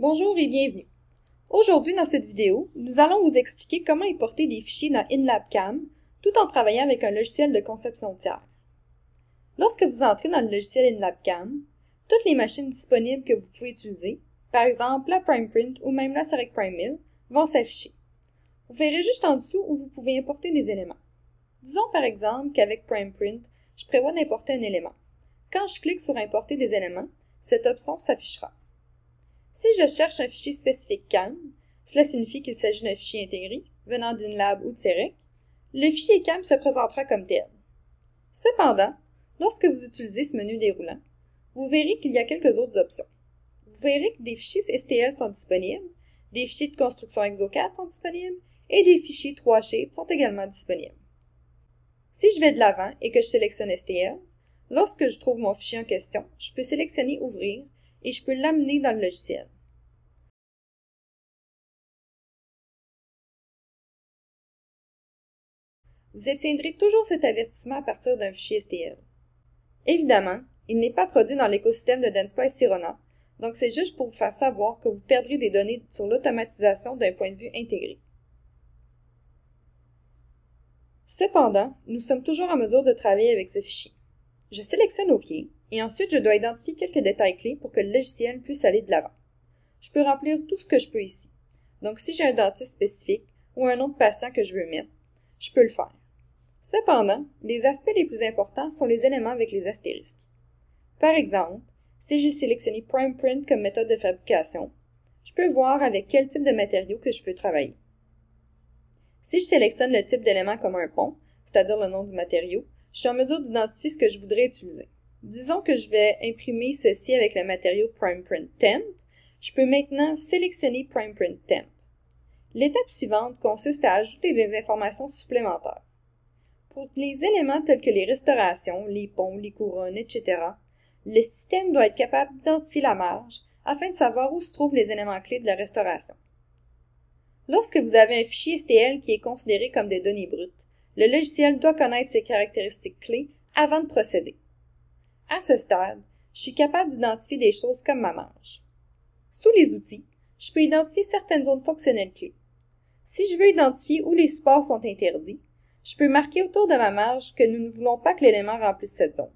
Bonjour et bienvenue. Aujourd'hui dans cette vidéo, nous allons vous expliquer comment importer des fichiers dans InLabCam tout en travaillant avec un logiciel de conception tiers. Lorsque vous entrez dans le logiciel InLabCam, toutes les machines disponibles que vous pouvez utiliser, par exemple la PrimePrint ou même la Prime PrimeMill, vont s'afficher. Vous verrez juste en dessous où vous pouvez importer des éléments. Disons par exemple qu'avec PrimePrint, je prévois d'importer un élément. Quand je clique sur Importer des éléments, cette option s'affichera. Si je cherche un fichier spécifique CAM, cela signifie qu'il s'agit d'un fichier intégré, venant d'InLab ou de CEREC, le fichier CAM se présentera comme tel. Cependant, lorsque vous utilisez ce menu déroulant, vous verrez qu'il y a quelques autres options. Vous verrez que des fichiers STL sont disponibles, des fichiers de construction ExoCAD sont disponibles et des fichiers 3Shape sont également disponibles. Si je vais de l'avant et que je sélectionne STL, lorsque je trouve mon fichier en question, je peux sélectionner Ouvrir et je peux l'amener dans le logiciel. Vous obtiendrez toujours cet avertissement à partir d'un fichier STL. Évidemment, il n'est pas produit dans l'écosystème de Dansply Sirona, donc c'est juste pour vous faire savoir que vous perdrez des données sur l'automatisation d'un point de vue intégré. Cependant, nous sommes toujours en mesure de travailler avec ce fichier. Je sélectionne OK et ensuite, je dois identifier quelques détails clés pour que le logiciel puisse aller de l'avant. Je peux remplir tout ce que je peux ici. Donc, si j'ai un dentiste spécifique ou un autre patient que je veux mettre, je peux le faire. Cependant, les aspects les plus importants sont les éléments avec les astérisques. Par exemple, si j'ai sélectionné print comme méthode de fabrication, je peux voir avec quel type de matériau que je peux travailler. Si je sélectionne le type d'élément comme un pont, c'est-à-dire le nom du matériau, je suis en mesure d'identifier ce que je voudrais utiliser. Disons que je vais imprimer ceci avec le matériau PrimePrint Temp. Je peux maintenant sélectionner PrimePrint Temp. L'étape suivante consiste à ajouter des informations supplémentaires. Pour les éléments tels que les restaurations, les ponts, les couronnes, etc., le système doit être capable d'identifier la marge afin de savoir où se trouvent les éléments clés de la restauration. Lorsque vous avez un fichier STL qui est considéré comme des données brutes, le logiciel doit connaître ses caractéristiques clés avant de procéder. À ce stade, je suis capable d'identifier des choses comme ma marge. Sous les outils, je peux identifier certaines zones fonctionnelles clés. Si je veux identifier où les supports sont interdits, je peux marquer autour de ma marge que nous ne voulons pas que l'élément remplisse cette zone.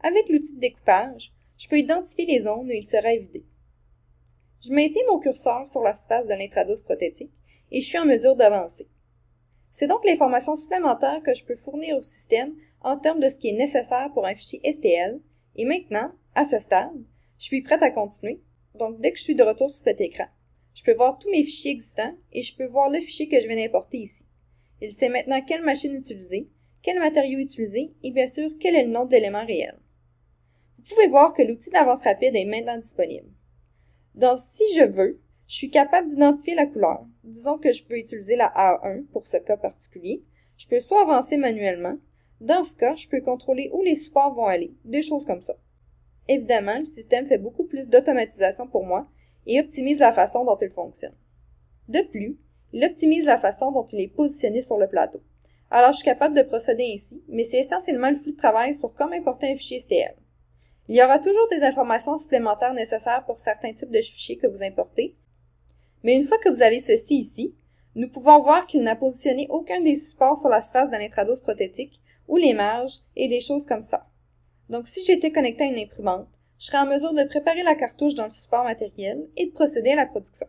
Avec l'outil de découpage, je peux identifier les zones où il sera vidé. Je maintiens mon curseur sur la surface de l'intrados prothétique et je suis en mesure d'avancer. C'est donc l'information supplémentaire que je peux fournir au système en termes de ce qui est nécessaire pour un fichier STL. Et maintenant, à ce stade, je suis prête à continuer. Donc, dès que je suis de retour sur cet écran, je peux voir tous mes fichiers existants et je peux voir le fichier que je viens d'importer ici. Il sait maintenant quelle machine utiliser, quel matériau utiliser et bien sûr quel est le nombre d'éléments réels. Vous pouvez voir que l'outil d'avance rapide est maintenant disponible. Dans Si je veux, je suis capable d'identifier la couleur. Disons que je peux utiliser la A1 pour ce cas particulier. Je peux soit avancer manuellement, dans ce cas, je peux contrôler où les supports vont aller, des choses comme ça. Évidemment, le système fait beaucoup plus d'automatisation pour moi et optimise la façon dont il fonctionne. De plus, il optimise la façon dont il est positionné sur le plateau. Alors, je suis capable de procéder ainsi, mais c'est essentiellement le flux de travail sur comment importer un fichier STL. Il y aura toujours des informations supplémentaires nécessaires pour certains types de fichiers que vous importez, mais une fois que vous avez ceci ici, nous pouvons voir qu'il n'a positionné aucun des supports sur la surface d'un intrados prothétique ou les marges et des choses comme ça. Donc si j'étais connecté à une imprimante, je serais en mesure de préparer la cartouche dans le support matériel et de procéder à la production.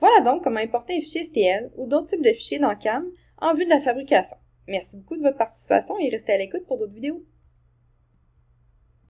Voilà donc comment importer un fichier STL ou d'autres types de fichiers dans CAM en vue de la fabrication. Merci beaucoup de votre participation et restez à l'écoute pour d'autres vidéos.